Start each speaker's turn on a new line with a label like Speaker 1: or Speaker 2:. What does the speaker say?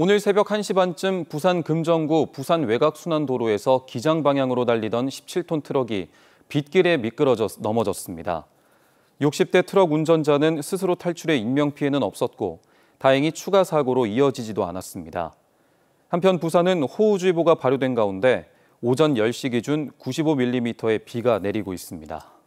Speaker 1: 오늘 새벽 1시 반쯤 부산 금정구 부산 외곽순환도로에서 기장 방향으로 달리던 17톤 트럭이 빗길에 미끄러져 넘어졌습니다. 60대 트럭 운전자는 스스로 탈출해 인명피해는 없었고 다행히 추가 사고로 이어지지도 않았습니다. 한편 부산은 호우주의보가 발효된 가운데 오전 10시 기준 95mm의 비가 내리고 있습니다.